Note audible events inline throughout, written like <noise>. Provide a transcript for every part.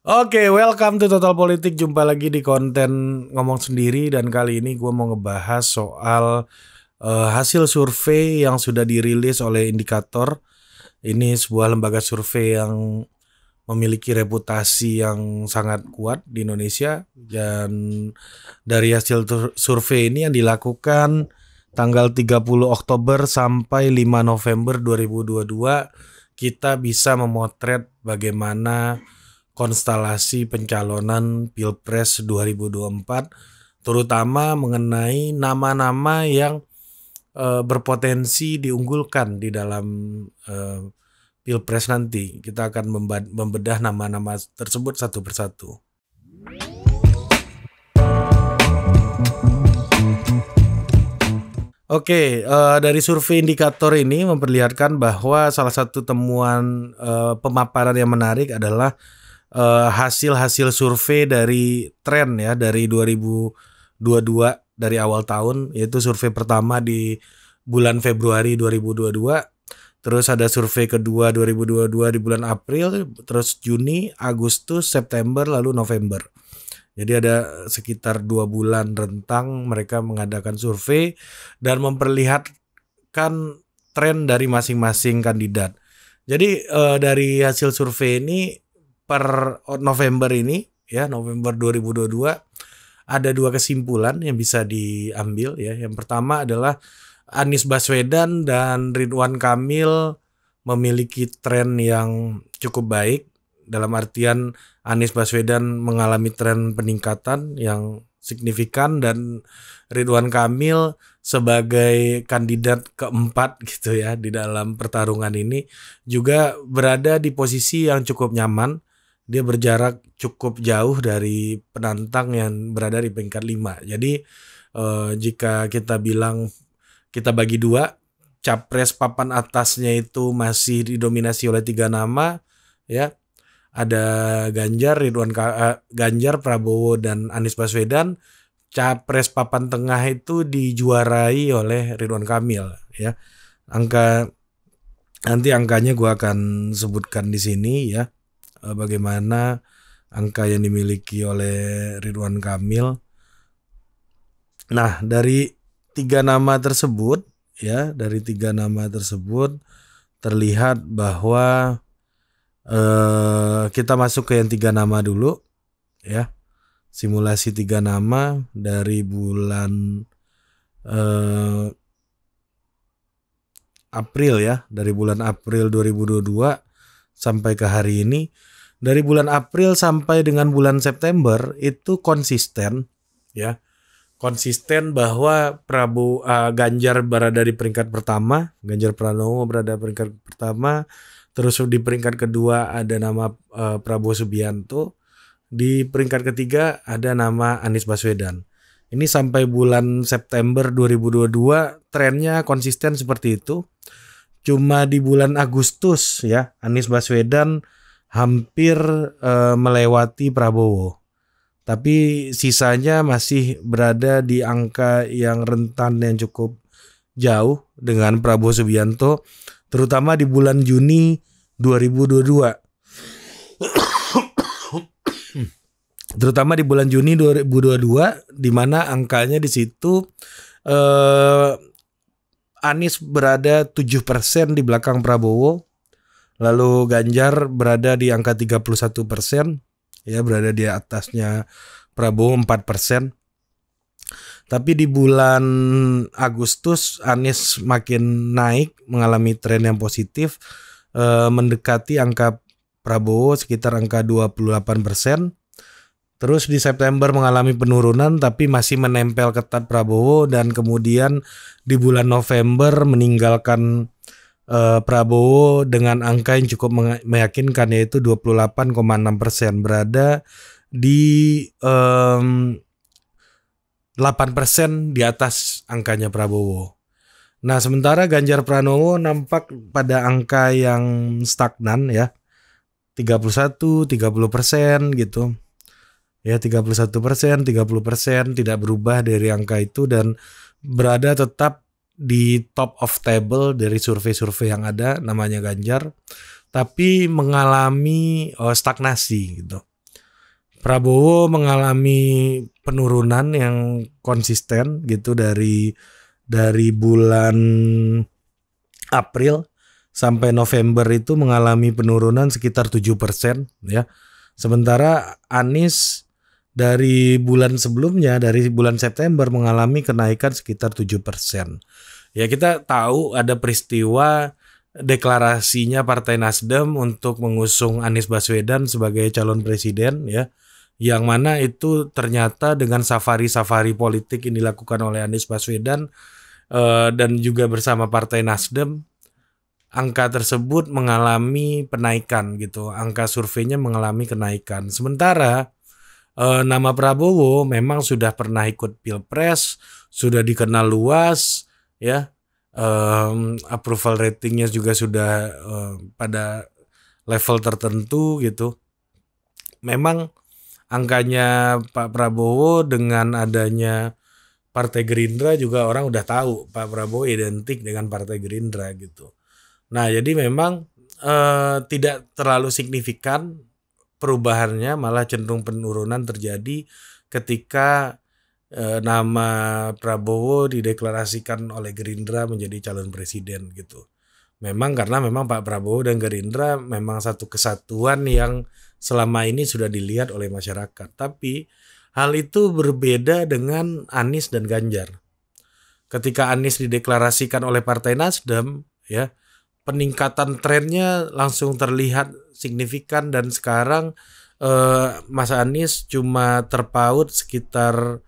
Oke, okay, welcome to Total Politik. Jumpa lagi di konten ngomong sendiri dan kali ini gue mau ngebahas soal uh, hasil survei yang sudah dirilis oleh Indikator. Ini sebuah lembaga survei yang memiliki reputasi yang sangat kuat di Indonesia dan dari hasil survei ini yang dilakukan tanggal 30 Oktober sampai 5 November 2022 kita bisa memotret bagaimana konstelasi pencalonan Pilpres 2024 terutama mengenai nama-nama yang e, berpotensi diunggulkan di dalam e, Pilpres nanti. Kita akan membedah nama-nama tersebut satu persatu. Oke, okay, uh, eh, dari survei indikator ini memperlihatkan bahwa salah satu temuan uh, pemaparan yang menarik adalah Eh, hasil-hasil uh, survei dari tren ya dari 2022 dari awal tahun yaitu survei pertama di bulan Februari 2022 terus ada survei kedua 2022 di bulan April terus Juni Agustus September lalu November jadi ada sekitar dua bulan rentang mereka mengadakan survei dan memperlihatkan tren dari masing-masing kandidat jadi uh, dari hasil survei ini per November ini ya November 2022 ada dua kesimpulan yang bisa diambil ya. Yang pertama adalah Anies Baswedan dan Ridwan Kamil memiliki tren yang cukup baik dalam artian Anies Baswedan mengalami tren peningkatan yang signifikan dan Ridwan Kamil sebagai kandidat keempat <laughs> gitu ya di dalam pertarungan ini juga berada di posisi yang cukup nyaman dia berjarak cukup jauh dari penantang yang berada di peringkat 5. Jadi eh, jika kita bilang kita bagi dua, capres papan atasnya itu masih didominasi oleh tiga nama, ya ada Ganjar, Ridwan Ka eh, Ganjar, Prabowo dan Anies Baswedan. Capres papan tengah itu dijuarai oleh Ridwan Kamil, ya angka nanti angkanya gue akan sebutkan di sini ya Eh, bagaimana angka yang dimiliki oleh Ridwan Kamil. Nah, dari tiga nama tersebut ya, dari tiga nama tersebut terlihat bahwa eh, kita masuk ke yang tiga nama dulu ya. Simulasi tiga nama dari bulan eh, April ya, dari bulan April 2022 sampai ke hari ini dari bulan April sampai dengan bulan September itu konsisten ya konsisten bahwa Prabu uh, Ganjar berada di peringkat pertama, Ganjar Pranowo berada di peringkat pertama, terus di peringkat kedua ada nama uh, eh, Prabowo Subianto, di peringkat ketiga ada nama Anies Baswedan. Ini sampai bulan September 2022 trennya konsisten seperti itu. Cuma di bulan Agustus ya Anies Baswedan hampir uh, melewati Prabowo. Tapi sisanya masih berada di angka yang rentan yang cukup jauh dengan Prabowo Subianto terutama di bulan Juni 2022. <coughs> terutama di bulan Juni 2022 di mana angkanya di situ eh Anies berada 7% di belakang Prabowo Lalu Ganjar berada di angka 31 persen, ya berada di atasnya Prabowo 4 persen. Tapi di bulan Agustus Anies makin naik, mengalami tren yang positif, eh, mendekati angka Prabowo sekitar angka 28 persen. Terus di September mengalami penurunan tapi masih menempel ketat Prabowo dan kemudian di bulan November meninggalkan uh, Prabowo dengan angka yang cukup meyakinkan yaitu 28,6 persen berada di um, 8 persen di atas angkanya Prabowo. Nah sementara Ganjar Pranowo nampak pada angka yang stagnan ya 31, 30 persen gitu ya 31 persen, 30 persen tidak berubah dari angka itu dan berada tetap di top of table dari survei-survei yang ada namanya Ganjar tapi mengalami oh, stagnasi gitu. Prabowo mengalami penurunan yang konsisten gitu dari dari bulan April sampai November itu mengalami penurunan sekitar 7% ya. Sementara Anies dari bulan sebelumnya dari bulan September mengalami kenaikan sekitar 7%. Ya kita tahu ada peristiwa deklarasinya Partai Nasdem untuk mengusung Anies Baswedan sebagai calon presiden ya yang mana itu ternyata dengan safari-safari politik yang dilakukan oleh Anies Baswedan uh, dan juga bersama Partai Nasdem angka tersebut mengalami penaikan gitu angka surveinya mengalami kenaikan sementara uh, nama Prabowo memang sudah pernah ikut pilpres sudah dikenal luas ya um, approval ratingnya juga sudah um, pada level tertentu gitu memang angkanya Pak Prabowo dengan adanya Partai Gerindra juga orang udah tahu Pak Prabowo identik dengan Partai Gerindra gitu nah jadi memang uh, tidak terlalu signifikan perubahannya malah cenderung penurunan terjadi ketika Eh, nama Prabowo dideklarasikan oleh Gerindra menjadi calon presiden gitu. Memang karena memang Pak Prabowo dan Gerindra memang satu kesatuan yang selama ini sudah dilihat oleh masyarakat. Tapi hal itu berbeda dengan Anies dan Ganjar. Ketika Anies dideklarasikan oleh Partai Nasdem, ya peningkatan trennya langsung terlihat signifikan dan sekarang eh, Mas Anies cuma terpaut sekitar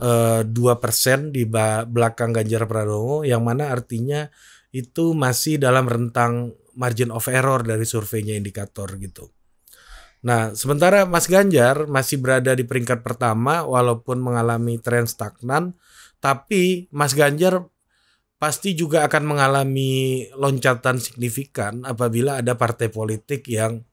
Eh, dua persen di belakang Ganjar Pranowo, yang mana artinya itu masih dalam rentang margin of error dari surveinya indikator gitu. Nah, sementara Mas Ganjar masih berada di peringkat pertama walaupun mengalami tren stagnan, tapi Mas Ganjar pasti juga akan mengalami loncatan signifikan apabila ada partai politik yang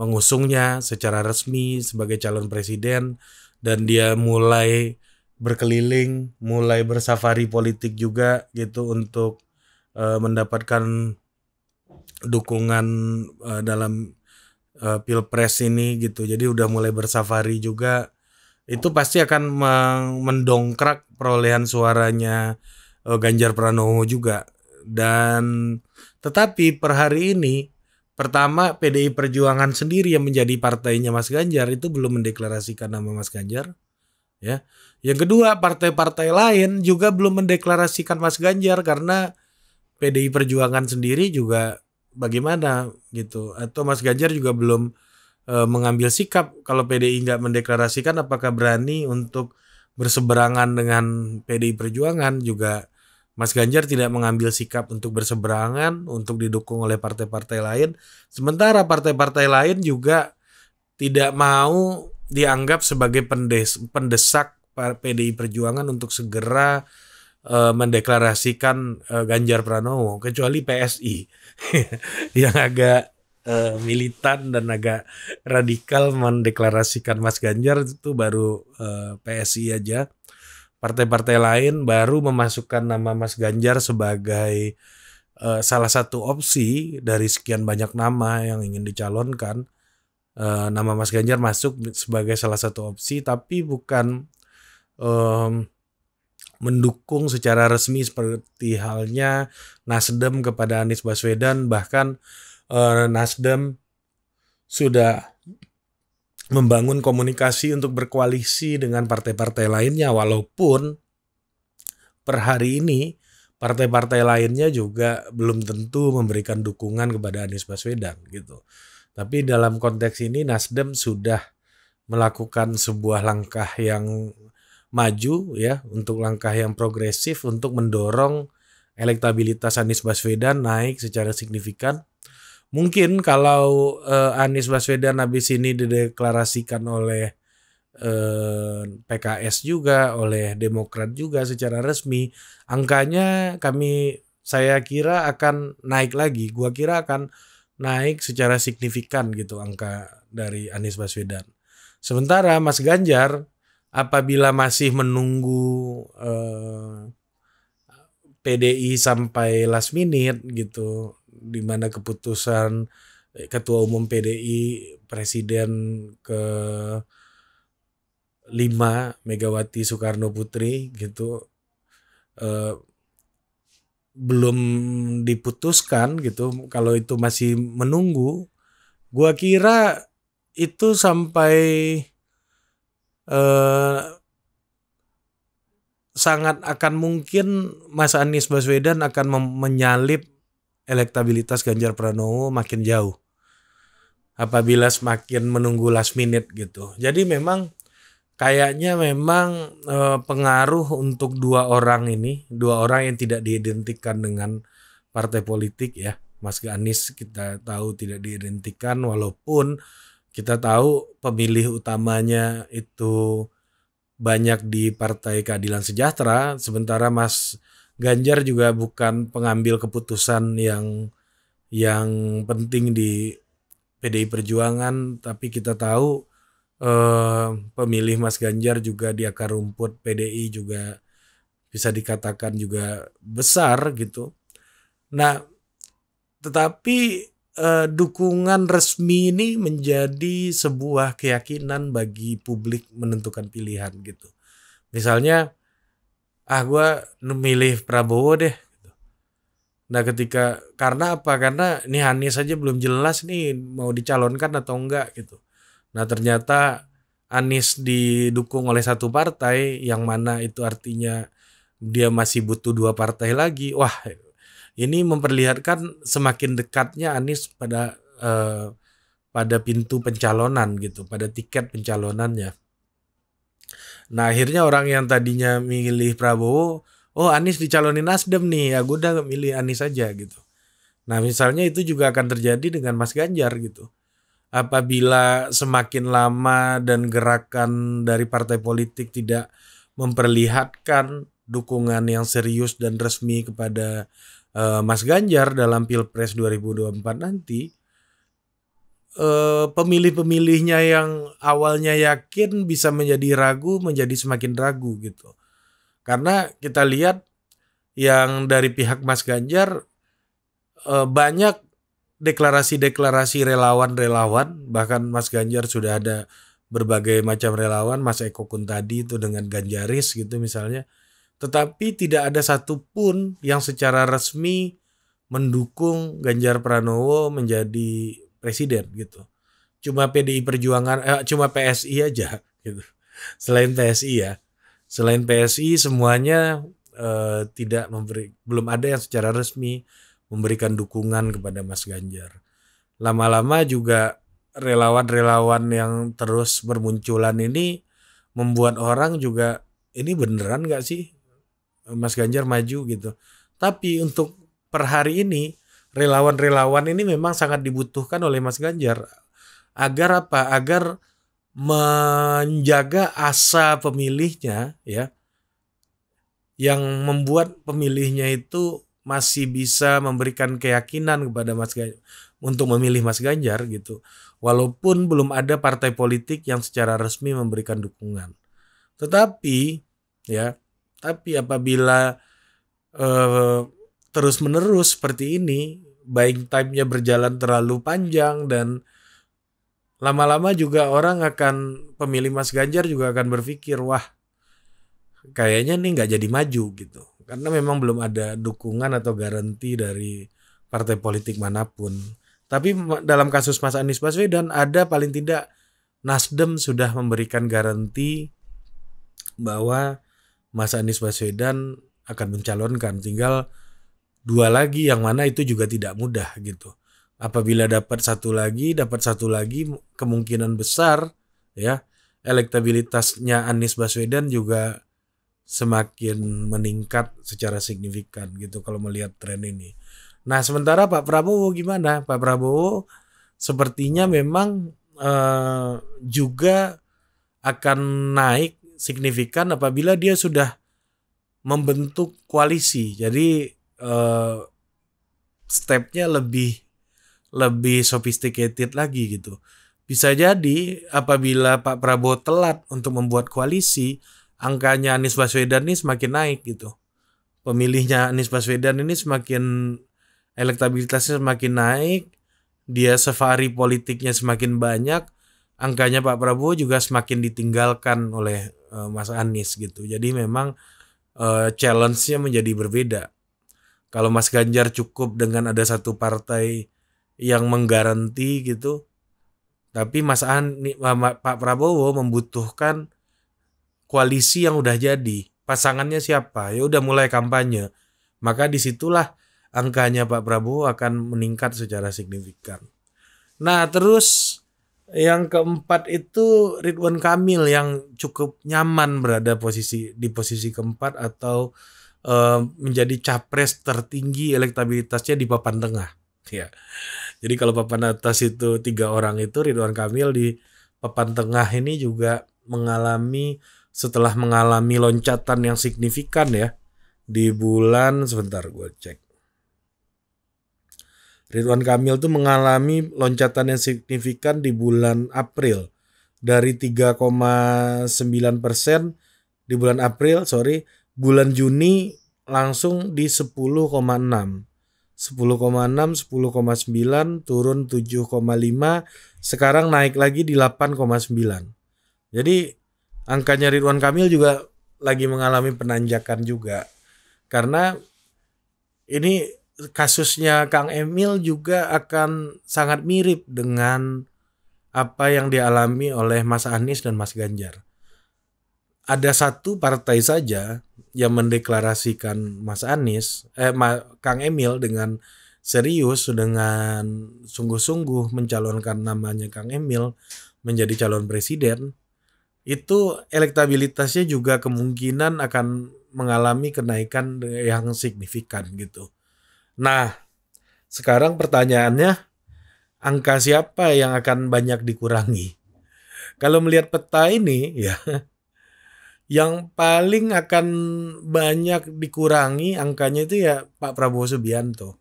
mengusungnya secara resmi sebagai calon presiden dan dia mulai berkeliling, mulai bersafari politik juga gitu untuk uh, mendapatkan dukungan uh, dalam uh, pilpres ini gitu. Jadi udah mulai bersafari juga. Itu pasti akan mendongkrak perolehan suaranya uh, Ganjar Pranowo juga. Dan tetapi per hari ini pertama PDI Perjuangan sendiri yang menjadi partainya Mas Ganjar itu belum mendeklarasikan nama Mas Ganjar ya. Yang kedua, partai-partai lain juga belum mendeklarasikan Mas Ganjar karena PDI Perjuangan sendiri juga bagaimana gitu atau Mas Ganjar juga belum e, mengambil sikap kalau PDI nggak mendeklarasikan apakah berani untuk berseberangan dengan PDI Perjuangan juga Mas Ganjar tidak mengambil sikap untuk berseberangan, untuk didukung oleh partai-partai lain. Sementara partai-partai lain juga tidak mau dianggap sebagai pendes pendesak PDI Perjuangan untuk segera uh, mendeklarasikan uh, Ganjar Pranowo kecuali PSI <laughs> yang agak uh, militan dan agak radikal mendeklarasikan Mas Ganjar itu baru uh, PSI aja. Partai-partai lain baru memasukkan nama Mas Ganjar sebagai uh, salah satu opsi dari sekian banyak nama yang ingin dicalonkan uh, nama Mas Ganjar masuk sebagai salah satu opsi tapi bukan um, mendukung secara resmi seperti halnya Nasdem kepada Anies Baswedan bahkan uh, Nasdem sudah membangun komunikasi untuk berkoalisi dengan partai-partai lainnya walaupun per hari ini partai-partai lainnya juga belum tentu memberikan dukungan kepada Anies Baswedan gitu. Tapi dalam konteks ini Nasdem sudah melakukan sebuah langkah yang maju ya untuk langkah yang progresif untuk mendorong elektabilitas Anies Baswedan naik secara signifikan. Mungkin kalau eh, Anies Baswedan habis ini dideklarasikan oleh eh, PKS juga, oleh Demokrat juga secara resmi, angkanya kami saya kira akan naik lagi. Gua kira akan naik secara signifikan gitu angka dari Anies Baswedan. Sementara Mas Ganjar apabila masih menunggu eh, PDI sampai last minute gitu di mana keputusan eh, ketua umum PDI presiden ke 5 Megawati Soekarno Putri gitu eh, belum diputuskan gitu kalau itu masih menunggu gua kira itu sampai eh, sangat akan mungkin Mas Anies Baswedan akan menyalip elektabilitas Ganjar Pranowo makin jauh apabila semakin menunggu last minute gitu jadi memang kayaknya memang eh, pengaruh untuk dua orang ini, dua orang yang tidak diidentikan dengan partai politik ya. Mas Ganis kita tahu tidak diidentikan walaupun kita tahu pemilih utamanya itu banyak di Partai Keadilan Sejahtera, sementara Mas Ganjar juga bukan pengambil keputusan yang yang penting di PDI Perjuangan, tapi kita tahu Eh, pemilih Mas Ganjar juga di akar rumput PDI juga bisa dikatakan juga besar gitu. Nah, tetapi eh, dukungan resmi ini menjadi sebuah keyakinan bagi publik menentukan pilihan gitu. Misalnya, ah gue memilih Prabowo deh. Gitu. Nah ketika karena apa? Karena ini Hanis saja belum jelas nih mau dicalonkan atau enggak gitu. Nah ternyata Anies didukung oleh satu partai yang mana itu artinya dia masih butuh dua partai lagi. Wah ini memperlihatkan semakin dekatnya Anies pada eh, pada pintu pencalonan gitu, pada tiket pencalonannya. Nah akhirnya orang yang tadinya milih Prabowo, oh Anies dicalonin Nasdem nih, ya gue udah milih Anies aja gitu. Nah misalnya itu juga akan terjadi dengan Mas Ganjar gitu apabila semakin lama dan gerakan dari partai politik tidak memperlihatkan dukungan yang serius dan resmi kepada uh, Mas Ganjar dalam Pilpres 2024 nanti uh, pemilih-pemilihnya yang awalnya yakin bisa menjadi ragu menjadi semakin ragu gitu. Karena kita lihat yang dari pihak Mas Ganjar uh, banyak deklarasi-deklarasi relawan-relawan bahkan Mas Ganjar sudah ada berbagai macam relawan Mas Eko Kun tadi itu dengan Ganjaris gitu misalnya tetapi tidak ada satupun yang secara resmi mendukung Ganjar Pranowo menjadi presiden gitu cuma PDI Perjuangan eh, cuma PSI aja gitu selain PSI ya selain PSI semuanya eh, tidak memberi belum ada yang secara resmi memberikan dukungan kepada Mas Ganjar. Lama-lama juga relawan-relawan yang terus bermunculan ini membuat orang juga ini beneran gak sih Mas Ganjar maju gitu. Tapi untuk per hari ini relawan-relawan ini memang sangat dibutuhkan oleh Mas Ganjar agar apa? Agar menjaga asa pemilihnya ya yang membuat pemilihnya itu masih bisa memberikan keyakinan kepada Mas Ganjar untuk memilih Mas Ganjar gitu. Walaupun belum ada partai politik yang secara resmi memberikan dukungan. Tetapi ya, tapi apabila eh, terus-menerus seperti ini, buying time-nya berjalan terlalu panjang dan lama-lama juga orang akan pemilih Mas Ganjar juga akan berpikir, wah kayaknya nih nggak jadi maju gitu karena memang belum ada dukungan atau garansi dari partai politik manapun. Tapi dalam kasus Mas Anies Baswedan ada paling tidak Nasdem sudah memberikan garansi bahwa Mas Anies Baswedan akan mencalonkan. Tinggal dua lagi yang mana itu juga tidak mudah gitu. Apabila dapat satu lagi, dapat satu lagi kemungkinan besar ya elektabilitasnya Anies Baswedan juga semakin meningkat secara signifikan gitu kalau melihat tren ini. Nah sementara Pak Prabowo gimana? Pak Prabowo sepertinya memang eh, juga akan naik signifikan apabila dia sudah membentuk koalisi. Jadi eh, stepnya lebih lebih sophisticated lagi gitu. Bisa jadi apabila Pak Prabowo telat untuk membuat koalisi, angkanya Anies Baswedan ini semakin naik gitu. Pemilihnya Anies Baswedan ini semakin elektabilitasnya semakin naik, dia safari politiknya semakin banyak, angkanya Pak Prabowo juga semakin ditinggalkan oleh uh, Mas Anies gitu. Jadi memang uh, challenge-nya menjadi berbeda. Kalau Mas Ganjar cukup dengan ada satu partai yang menggaranti gitu, tapi Mas Ani, eh, Pak Prabowo membutuhkan koalisi yang udah jadi, pasangannya siapa, ya udah mulai kampanye. Maka disitulah angkanya Pak Prabowo akan meningkat secara signifikan. Nah terus yang keempat itu Ridwan Kamil yang cukup nyaman berada posisi di posisi keempat atau e, menjadi capres tertinggi elektabilitasnya di papan tengah. Ya. Jadi kalau papan atas itu tiga orang itu Ridwan Kamil di papan tengah ini juga mengalami setelah mengalami loncatan yang signifikan ya di bulan sebentar gue cek. Ridwan Kamil tuh mengalami loncatan yang signifikan di bulan April dari 3,9 persen di bulan April, sorry, bulan Juni langsung di 10,6. 10,6, 10,9, turun 7,5, sekarang naik lagi di 8,9. Jadi angkanya Ridwan Kamil juga lagi mengalami penanjakan juga karena ini kasusnya Kang Emil juga akan sangat mirip dengan apa yang dialami oleh Mas Anies dan Mas Ganjar. Ada satu partai saja yang mendeklarasikan Mas Anies, eh Ma, Kang Emil dengan serius dengan sungguh-sungguh mencalonkan namanya Kang Emil menjadi calon presiden itu elektabilitasnya juga kemungkinan akan mengalami kenaikan yang signifikan gitu. Nah, sekarang pertanyaannya angka siapa yang akan banyak dikurangi? Kalau melihat peta ini ya yang paling akan banyak dikurangi angkanya itu ya Pak Prabowo Subianto.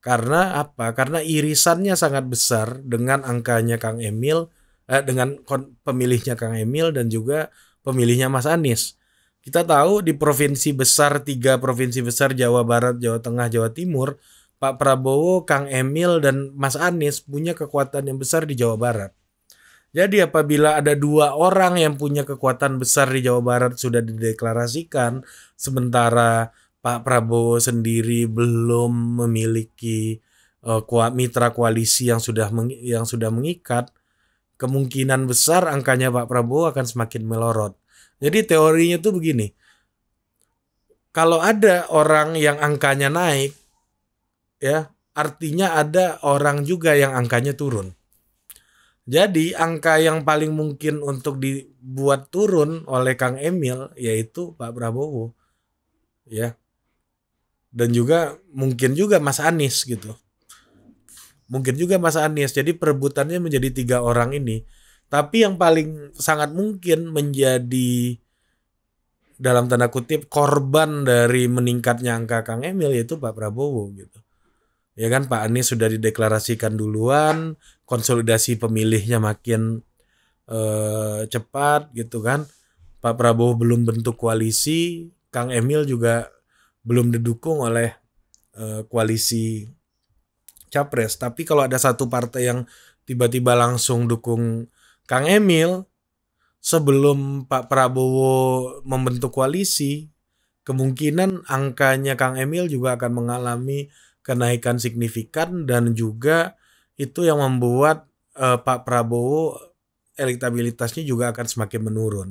Karena apa? Karena irisannya sangat besar dengan angkanya Kang Emil eh, dengan pemilihnya Kang Emil dan juga pemilihnya Mas Anies. Kita tahu di provinsi besar tiga provinsi besar Jawa Barat, Jawa Tengah, Jawa Timur, Pak Prabowo, Kang Emil dan Mas Anies punya kekuatan yang besar di Jawa Barat. Jadi apabila ada dua orang yang punya kekuatan besar di Jawa Barat sudah dideklarasikan, sementara Pak Prabowo sendiri belum memiliki uh, mitra koalisi yang sudah yang sudah mengikat, kemungkinan besar angkanya Pak Prabowo akan semakin melorot. Jadi teorinya tuh begini. Kalau ada orang yang angkanya naik ya, artinya ada orang juga yang angkanya turun. Jadi angka yang paling mungkin untuk dibuat turun oleh Kang Emil yaitu Pak Prabowo. Ya. Dan juga mungkin juga Mas Anies gitu mungkin juga Mas Anies. Jadi perebutannya menjadi tiga orang ini. Tapi yang paling sangat mungkin menjadi dalam tanda kutip korban dari meningkatnya angka Kang Emil yaitu Pak Prabowo gitu. Ya kan Pak Anies sudah dideklarasikan duluan, konsolidasi pemilihnya makin eh, cepat gitu kan. Pak Prabowo belum bentuk koalisi, Kang Emil juga belum didukung oleh eh, koalisi capres tapi kalau ada satu partai yang tiba-tiba langsung dukung Kang Emil sebelum Pak Prabowo membentuk koalisi kemungkinan angkanya Kang Emil juga akan mengalami kenaikan signifikan dan juga itu yang membuat uh, Pak Prabowo elektabilitasnya juga akan semakin menurun.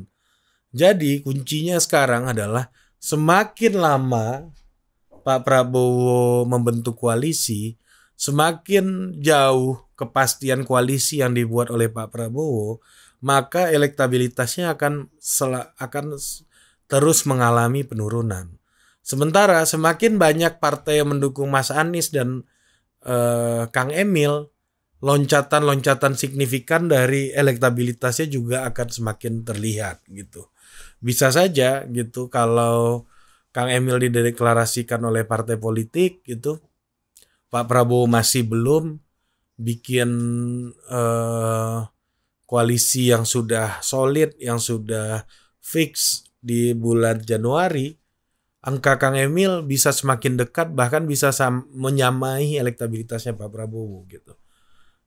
Jadi kuncinya sekarang adalah semakin lama Pak Prabowo membentuk koalisi, semakin jauh kepastian koalisi yang dibuat oleh Pak Prabowo, maka elektabilitasnya akan sel akan terus mengalami penurunan. Sementara semakin banyak partai yang mendukung Mas Anies dan eh, Kang Emil, loncatan-loncatan signifikan dari elektabilitasnya juga akan semakin terlihat gitu. Bisa saja gitu kalau Kang Emil dideklarasikan oleh partai politik gitu, Pak Prabowo masih belum bikin uh, koalisi yang sudah solid, yang sudah fix di bulan Januari, angka Kang Emil bisa semakin dekat bahkan bisa menyamai elektabilitasnya Pak Prabowo gitu.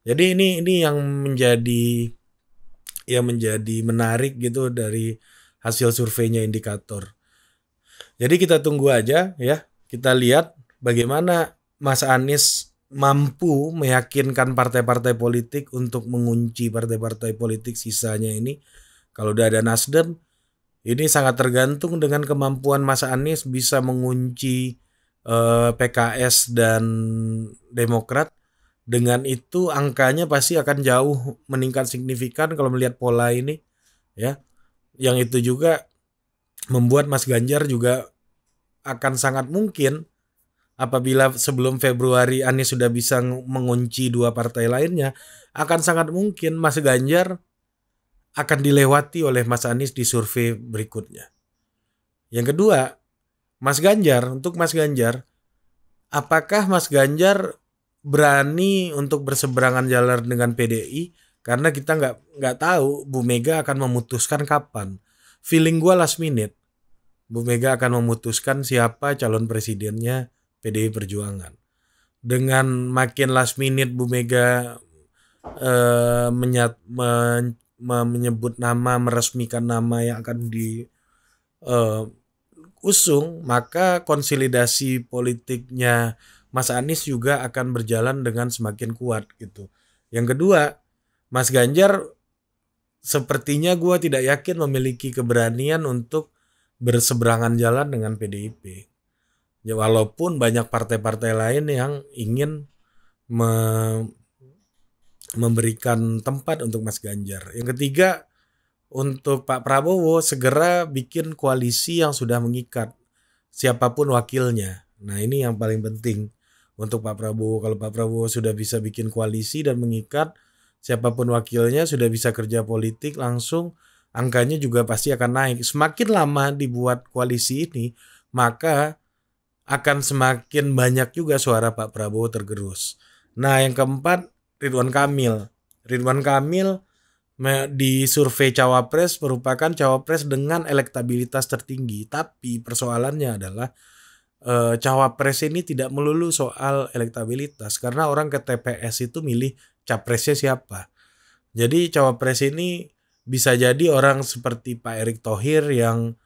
Jadi ini ini yang menjadi yang menjadi menarik gitu dari hasil surveinya indikator. Jadi kita tunggu aja ya, kita lihat bagaimana Mas Anies mampu meyakinkan partai-partai politik untuk mengunci partai-partai politik sisanya ini kalau udah ada Nasdem ini sangat tergantung dengan kemampuan Mas Anies bisa mengunci eh, PKS dan Demokrat dengan itu angkanya pasti akan jauh meningkat signifikan kalau melihat pola ini ya yang itu juga membuat Mas Ganjar juga akan sangat mungkin apabila sebelum Februari Anies sudah bisa mengunci dua partai lainnya, akan sangat mungkin Mas Ganjar akan dilewati oleh Mas Anies di survei berikutnya. Yang kedua, Mas Ganjar, untuk Mas Ganjar, apakah Mas Ganjar berani untuk berseberangan jalan dengan PDI? Karena kita nggak nggak tahu Bu Mega akan memutuskan kapan. Feeling gue last minute, Bu Mega akan memutuskan siapa calon presidennya PDI Perjuangan. Dengan makin last minute Bu Mega eh, menyat, men, menyebut nama, meresmikan nama yang akan di eh, usung, maka konsolidasi politiknya Mas Anies juga akan berjalan dengan semakin kuat gitu. Yang kedua, Mas Ganjar sepertinya gue tidak yakin memiliki keberanian untuk berseberangan jalan dengan PDIP. Ya walaupun banyak partai-partai lain yang ingin me memberikan tempat untuk Mas Ganjar. Yang ketiga untuk Pak Prabowo segera bikin koalisi yang sudah mengikat siapapun wakilnya. Nah, ini yang paling penting untuk Pak Prabowo. Kalau Pak Prabowo sudah bisa bikin koalisi dan mengikat siapapun wakilnya sudah bisa kerja politik langsung angkanya juga pasti akan naik. Semakin lama dibuat koalisi ini, maka akan semakin banyak juga suara Pak Prabowo tergerus. Nah, yang keempat Ridwan Kamil. Ridwan Kamil di survei cawapres merupakan cawapres dengan elektabilitas tertinggi, tapi persoalannya adalah e, cawapres ini tidak melulu soal elektabilitas karena orang ke TPS itu milih capresnya siapa. Jadi cawapres ini bisa jadi orang seperti Pak Erick Thohir yang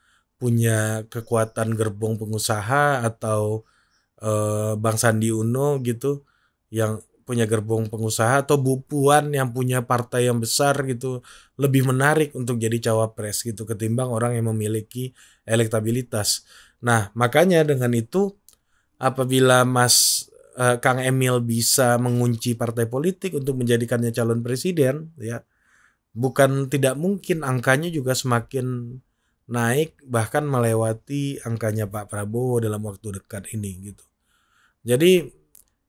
punya kekuatan gerbong pengusaha atau eh, Bang Sandi Uno gitu yang punya gerbong pengusaha atau Bu Puan yang punya partai yang besar gitu lebih menarik untuk jadi cawapres gitu ketimbang orang yang memiliki elektabilitas. Nah, makanya dengan itu apabila Mas eh, Kang Emil bisa mengunci partai politik untuk menjadikannya calon presiden ya bukan tidak mungkin angkanya juga semakin naik bahkan melewati angkanya Pak Prabowo dalam waktu dekat ini gitu. Jadi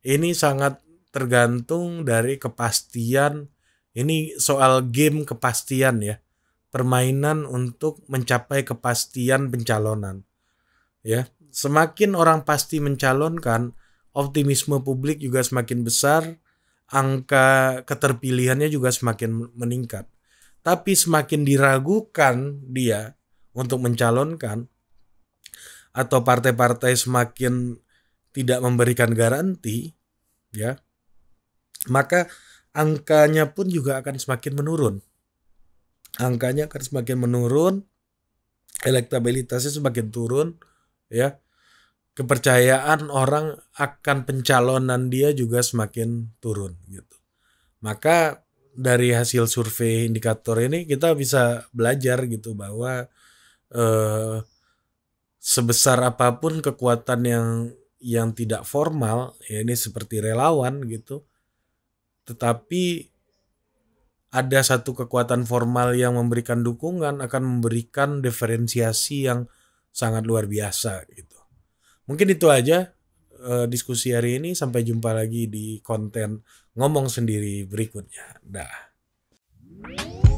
ini sangat tergantung dari kepastian ini soal game kepastian ya. Permainan untuk mencapai kepastian pencalonan. Ya, semakin orang pasti mencalonkan, optimisme publik juga semakin besar, angka keterpilihannya juga semakin meningkat. Tapi semakin diragukan dia, untuk mencalonkan atau partai-partai semakin tidak memberikan garansi ya maka angkanya pun juga akan semakin menurun angkanya akan semakin menurun elektabilitasnya semakin turun ya kepercayaan orang akan pencalonan dia juga semakin turun gitu maka dari hasil survei indikator ini kita bisa belajar gitu bahwa Eh, sebesar apapun kekuatan yang yang tidak formal ya ini seperti relawan gitu tetapi ada satu kekuatan formal yang memberikan dukungan akan memberikan diferensiasi yang sangat luar biasa gitu mungkin itu aja eh, diskusi hari ini sampai jumpa lagi di konten ngomong sendiri berikutnya dah